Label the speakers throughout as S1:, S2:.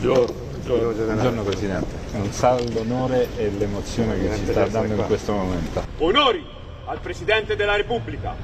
S1: Buongiorno. Buongiorno, Buongiorno Presidente, è un saldo onore
S2: e l'emozione che si sta dando in questo momento.
S1: Onori al Presidente della Repubblica,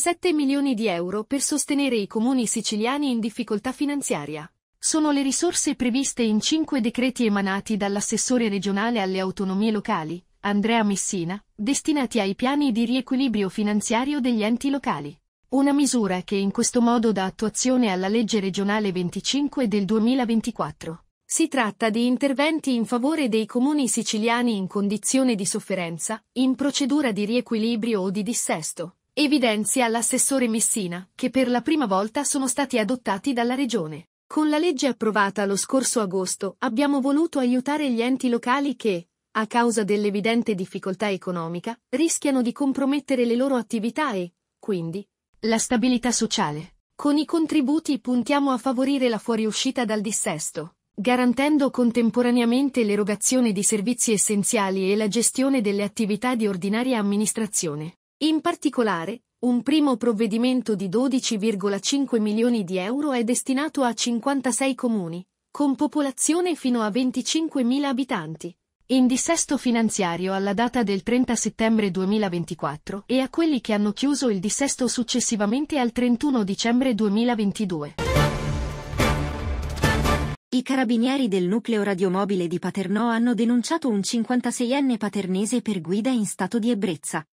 S1: 37 milioni di euro per sostenere i comuni siciliani in difficoltà finanziaria. Sono le risorse previste in cinque decreti emanati dall'assessore regionale alle autonomie locali, Andrea Messina, destinati ai piani di riequilibrio finanziario degli enti locali. Una misura che in questo modo dà attuazione alla legge regionale 25 del 2024. Si tratta di interventi in favore dei comuni siciliani in condizione di sofferenza, in procedura di riequilibrio o di dissesto, evidenzia l'assessore Messina, che per la prima volta sono stati adottati dalla Regione. Con la legge approvata lo scorso agosto abbiamo voluto aiutare gli enti locali che, a causa dell'evidente difficoltà economica, rischiano di compromettere le loro attività e, quindi, la stabilità sociale. Con i contributi puntiamo a favorire la fuoriuscita dal dissesto, garantendo contemporaneamente l'erogazione di servizi essenziali e la gestione delle attività di ordinaria amministrazione. In particolare, un primo provvedimento di 12,5 milioni di euro è destinato a 56 comuni, con popolazione fino a 25.000 abitanti, in dissesto finanziario alla data del 30 settembre 2024 e a quelli che hanno chiuso il dissesto successivamente al 31 dicembre 2022.
S2: I carabinieri del nucleo radiomobile di Paternò hanno denunciato un 56enne paternese per guida in stato di ebbrezza,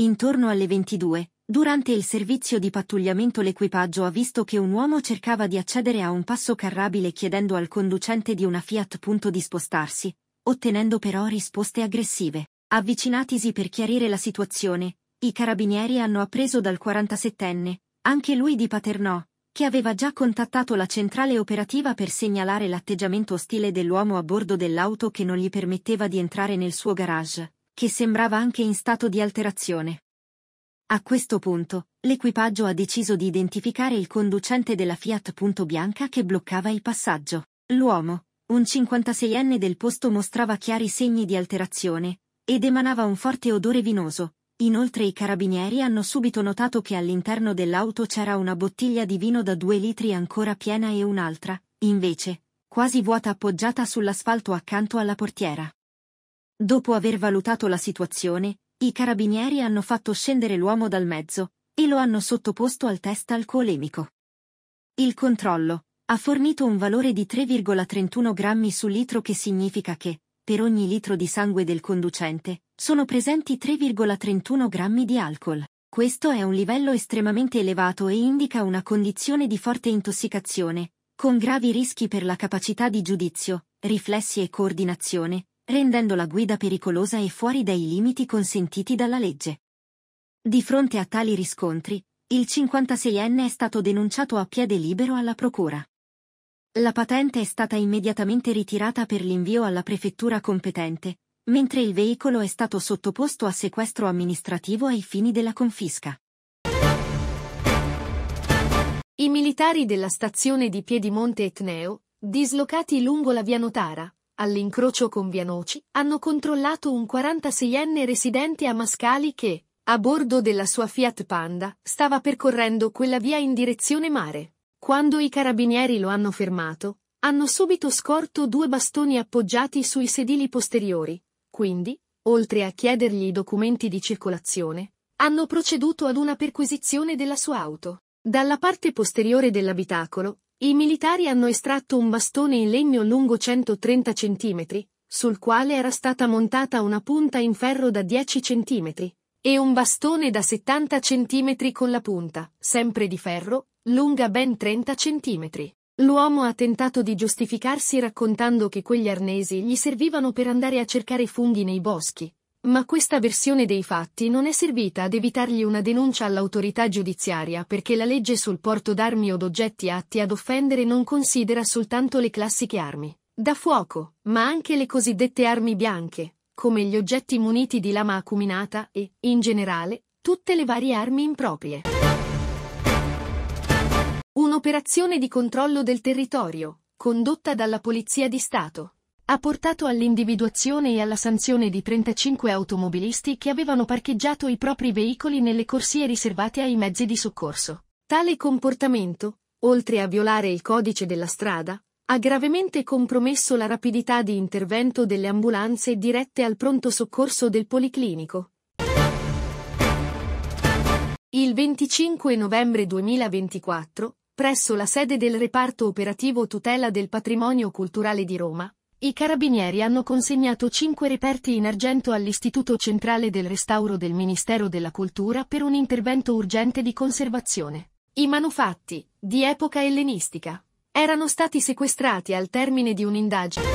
S2: Intorno alle 22, durante il servizio di pattugliamento l'equipaggio ha visto che un uomo cercava di accedere a un passo carrabile chiedendo al conducente di una Fiat punto di spostarsi, ottenendo però risposte aggressive. Avvicinatisi per chiarire la situazione, i carabinieri hanno appreso dal 47enne, anche lui di Paternò, che aveva già contattato la centrale operativa per segnalare l'atteggiamento ostile dell'uomo a bordo dell'auto che non gli permetteva di entrare nel suo garage che sembrava anche in stato di alterazione. A questo punto, l'equipaggio ha deciso di identificare il conducente della Fiat Punto Bianca che bloccava il passaggio. L'uomo, un 56enne del posto mostrava chiari segni di alterazione ed emanava un forte odore vinoso. Inoltre i carabinieri hanno subito notato che all'interno dell'auto c'era una bottiglia di vino da due litri ancora piena e un'altra, invece, quasi vuota appoggiata sull'asfalto accanto alla portiera. Dopo aver valutato la situazione, i carabinieri hanno fatto scendere l'uomo dal mezzo e lo hanno sottoposto al test alcolemico. Il controllo ha fornito un valore di 3,31 grammi su litro che significa che, per ogni litro di sangue del conducente, sono presenti 3,31 grammi di alcol. Questo è un livello estremamente elevato e indica una condizione di forte intossicazione, con gravi rischi per la capacità di giudizio, riflessi e coordinazione, rendendo la guida pericolosa e fuori dai limiti consentiti dalla legge. Di fronte a tali riscontri, il 56enne è stato denunciato a piede libero alla procura. La patente è stata immediatamente ritirata per l'invio alla prefettura competente, mentre il veicolo è stato sottoposto a sequestro amministrativo ai fini della confisca.
S1: I militari della stazione di Piedimonte Etneo, dislocati lungo la via Notara, all'incrocio con Vianoci, hanno controllato un 46enne residente a Mascali che, a bordo della sua Fiat Panda, stava percorrendo quella via in direzione mare. Quando i carabinieri lo hanno fermato, hanno subito scorto due bastoni appoggiati sui sedili posteriori, quindi, oltre a chiedergli i documenti di circolazione, hanno proceduto ad una perquisizione della sua auto. Dalla parte posteriore dell'abitacolo, i militari hanno estratto un bastone in legno lungo 130 cm, sul quale era stata montata una punta in ferro da 10 cm, e un bastone da 70 cm con la punta, sempre di ferro, lunga ben 30 cm. L'uomo ha tentato di giustificarsi raccontando che quegli arnesi gli servivano per andare a cercare funghi nei boschi, ma questa versione dei fatti non è servita ad evitargli una denuncia all'autorità giudiziaria perché la legge sul porto d'armi o d'oggetti atti ad offendere non considera soltanto le classiche armi da fuoco, ma anche le cosiddette armi bianche, come gli oggetti muniti di lama acuminata e, in generale, tutte le varie armi improprie. Un'operazione di controllo del territorio, condotta dalla Polizia di Stato, ha portato all'individuazione e alla sanzione di 35 automobilisti che avevano parcheggiato i propri veicoli nelle corsie riservate ai mezzi di soccorso. Tale comportamento, oltre a violare il codice della strada, ha gravemente compromesso la rapidità di intervento delle ambulanze dirette al pronto soccorso del Policlinico. Il 25 novembre 2024, presso la sede del Reparto Operativo Tutela del Patrimonio Culturale di Roma, i carabinieri hanno consegnato cinque reperti in argento all'Istituto Centrale del Restauro del Ministero della Cultura per un intervento urgente di conservazione. I manufatti, di epoca ellenistica, erano stati sequestrati al termine di un'indagine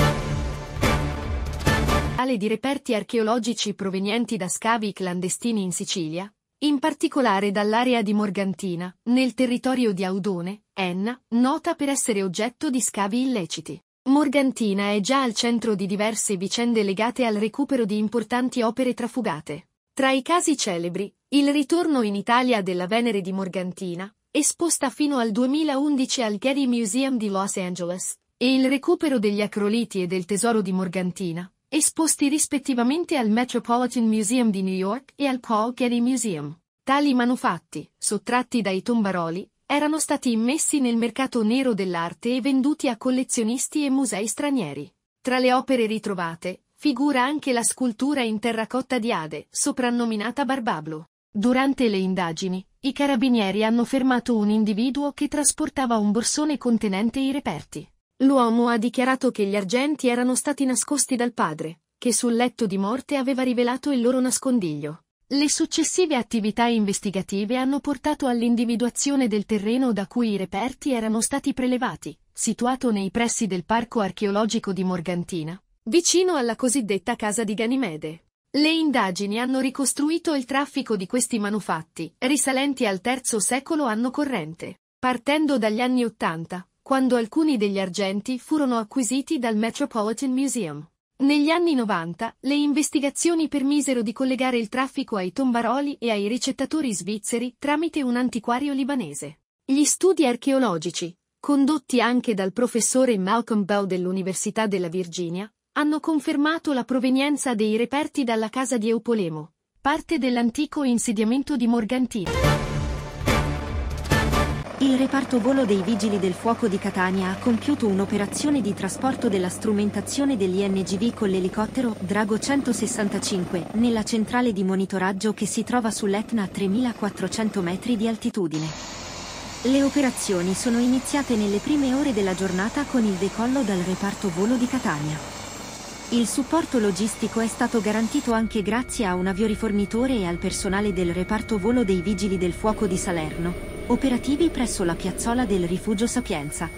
S1: di reperti archeologici provenienti da scavi clandestini in Sicilia, in particolare dall'area di Morgantina, nel territorio di Audone, Enna, nota per essere oggetto di scavi illeciti. Morgantina è già al centro di diverse vicende legate al recupero di importanti opere trafugate. Tra i casi celebri, il ritorno in Italia della Venere di Morgantina, esposta fino al 2011 al Getty Museum di Los Angeles, e il recupero degli acroliti e del tesoro di Morgantina, esposti rispettivamente al Metropolitan Museum di New York e al Paul Getty Museum. Tali manufatti, sottratti dai tombaroli, erano stati immessi nel mercato nero dell'arte e venduti a collezionisti e musei stranieri. Tra le opere ritrovate, figura anche la scultura in terracotta di Ade, soprannominata Barbablo. Durante le indagini, i carabinieri hanno fermato un individuo che trasportava un borsone contenente i reperti. L'uomo ha dichiarato che gli argenti erano stati nascosti dal padre, che sul letto di morte aveva rivelato il loro nascondiglio. Le successive attività investigative hanno portato all'individuazione del terreno da cui i reperti erano stati prelevati, situato nei pressi del parco archeologico di Morgantina, vicino alla cosiddetta casa di Ganimede. Le indagini hanno ricostruito il traffico di questi manufatti, risalenti al III secolo anno corrente, partendo dagli anni Ottanta, quando alcuni degli argenti furono acquisiti dal Metropolitan Museum. Negli anni 90, le investigazioni permisero di collegare il traffico ai tombaroli e ai ricettatori svizzeri tramite un antiquario libanese. Gli studi archeologici, condotti anche dal professore Malcolm Bow dell'Università della Virginia, hanno confermato la provenienza dei reperti dalla casa di Eupolemo, parte dell'antico insediamento di Morgantino
S2: il reparto volo dei Vigili del Fuoco di Catania ha compiuto un'operazione di trasporto della strumentazione dell'INGV con l'elicottero Drago 165 nella centrale di monitoraggio che si trova sull'Etna a 3400 metri di altitudine. Le operazioni sono iniziate nelle prime ore della giornata con il decollo dal reparto volo di Catania. Il supporto logistico è stato garantito anche grazie a un aviorifornitore e al personale del reparto volo dei Vigili del Fuoco di Salerno, operativi presso la piazzola del Rifugio Sapienza.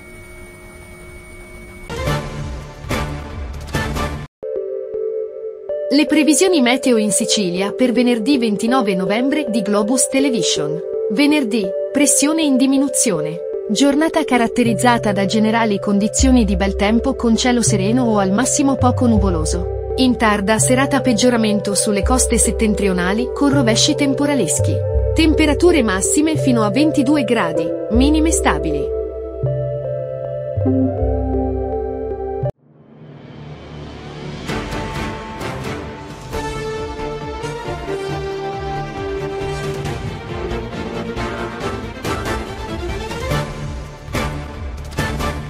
S1: Le previsioni meteo in Sicilia per venerdì 29 novembre di Globus Television. Venerdì, pressione in diminuzione. Giornata caratterizzata da generali condizioni di bel tempo con cielo sereno o al massimo poco nuvoloso. In tarda serata peggioramento sulle coste settentrionali con rovesci temporaleschi. Temperature massime fino a 22 gradi, minime stabili.